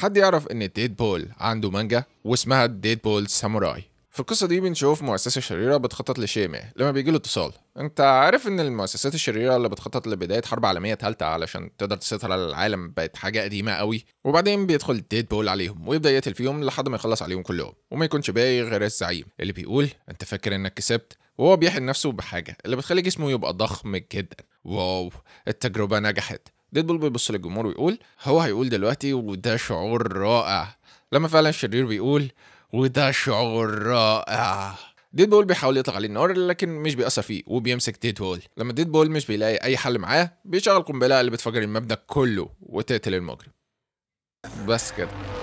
حد يعرف ان ديد بول عنده مانجا واسمها ديد بول ساموراي في القصة دي بنشوف مؤسسة شريرة بتخطط لشيء ما لما بيجي له اتصال انت عارف ان المؤسسات الشريرة اللي بتخطط لبداية حرب عالمية ثالثه علشان تقدر تسيطر على العالم بقت حاجة قديمة قوي وبعدين بيدخل ديد بول عليهم ويبدأ يقتل فيهم لحد ما يخلص عليهم كلهم وما يكونش باقي غير الزعيم اللي بيقول انت فاكر انك كسبت وهو بيحن نفسه بحاجة اللي بتخلي جسمه يبقى ضخم جدا واو التجربة نجحت ديدبول بيبص للجمهور ويقول هو هيقول دلوقتي وده شعور رائع لما فعلا الشرير بيقول وده شعور رائع ديد بول بيحاول يطلق عليه النار لكن مش بيأثر فيه وبيمسك ديد بول لما ديد بول مش بيلاقي أي حل معاه بيشغل قنبلة اللي بتفجر المبنى كله وتقتل المجرم بس كده